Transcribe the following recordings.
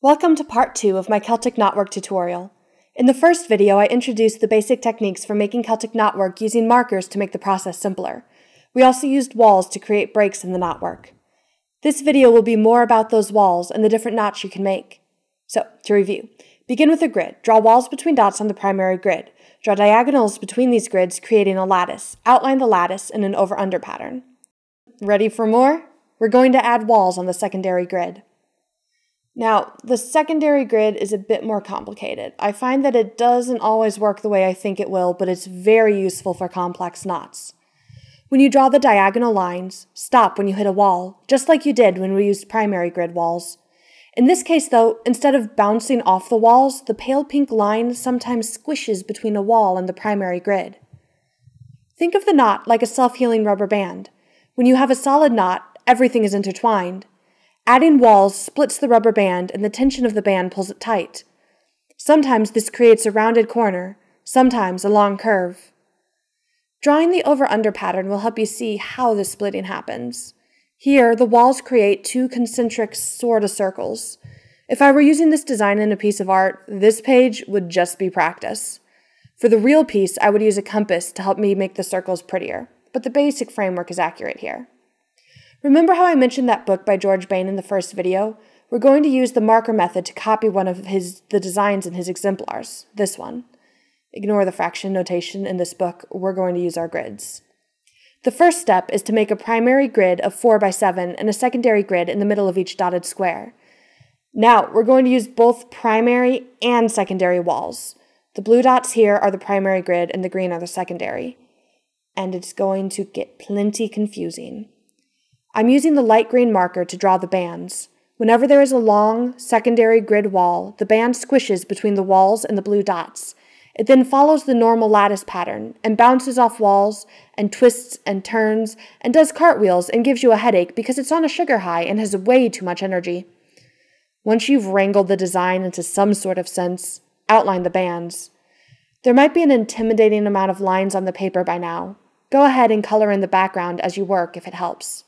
Welcome to part 2 of my Celtic knotwork tutorial. In the first video I introduced the basic techniques for making Celtic knotwork using markers to make the process simpler. We also used walls to create breaks in the knotwork. This video will be more about those walls and the different knots you can make. So, to review, begin with a grid. Draw walls between dots on the primary grid. Draw diagonals between these grids creating a lattice. Outline the lattice in an over-under pattern. Ready for more? We're going to add walls on the secondary grid. Now, the secondary grid is a bit more complicated. I find that it doesn't always work the way I think it will, but it's very useful for complex knots. When you draw the diagonal lines, stop when you hit a wall, just like you did when we used primary grid walls. In this case, though, instead of bouncing off the walls, the pale pink line sometimes squishes between a wall and the primary grid. Think of the knot like a self healing rubber band. When you have a solid knot, everything is intertwined. Adding walls splits the rubber band and the tension of the band pulls it tight. Sometimes this creates a rounded corner, sometimes a long curve. Drawing the over-under pattern will help you see how the splitting happens. Here, the walls create two concentric sort of circles. If I were using this design in a piece of art, this page would just be practice. For the real piece, I would use a compass to help me make the circles prettier, but the basic framework is accurate here. Remember how I mentioned that book by George Bain in the first video? We're going to use the marker method to copy one of his the designs in his exemplars, this one. Ignore the fraction notation in this book, we're going to use our grids. The first step is to make a primary grid of 4 by 7 and a secondary grid in the middle of each dotted square. Now, we're going to use both primary and secondary walls. The blue dots here are the primary grid and the green are the secondary. And it's going to get plenty confusing. I'm using the light green marker to draw the bands. Whenever there is a long, secondary grid wall, the band squishes between the walls and the blue dots. It then follows the normal lattice pattern and bounces off walls and twists and turns and does cartwheels and gives you a headache because it's on a sugar high and has way too much energy. Once you've wrangled the design into some sort of sense, outline the bands. There might be an intimidating amount of lines on the paper by now. Go ahead and color in the background as you work if it helps.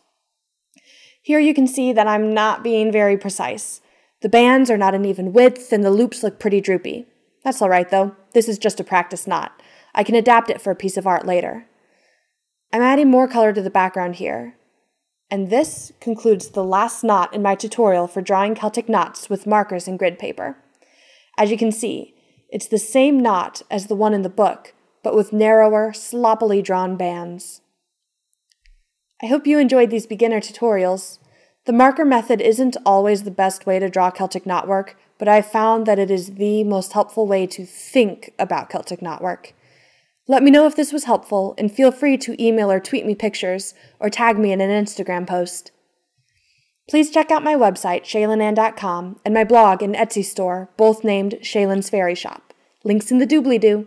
Here you can see that I'm not being very precise. The bands are not an even width and the loops look pretty droopy. That's all right though. This is just a practice knot. I can adapt it for a piece of art later. I'm adding more color to the background here. And this concludes the last knot in my tutorial for drawing Celtic knots with markers and grid paper. As you can see, it's the same knot as the one in the book, but with narrower, sloppily drawn bands. I hope you enjoyed these beginner tutorials. The marker method isn't always the best way to draw Celtic knotwork, but I found that it is the most helpful way to think about Celtic knotwork. Let me know if this was helpful, and feel free to email or tweet me pictures, or tag me in an Instagram post. Please check out my website, shaylanann.com, and my blog and Etsy store, both named Shaylin's Fairy Shop. Links in the doobly-doo.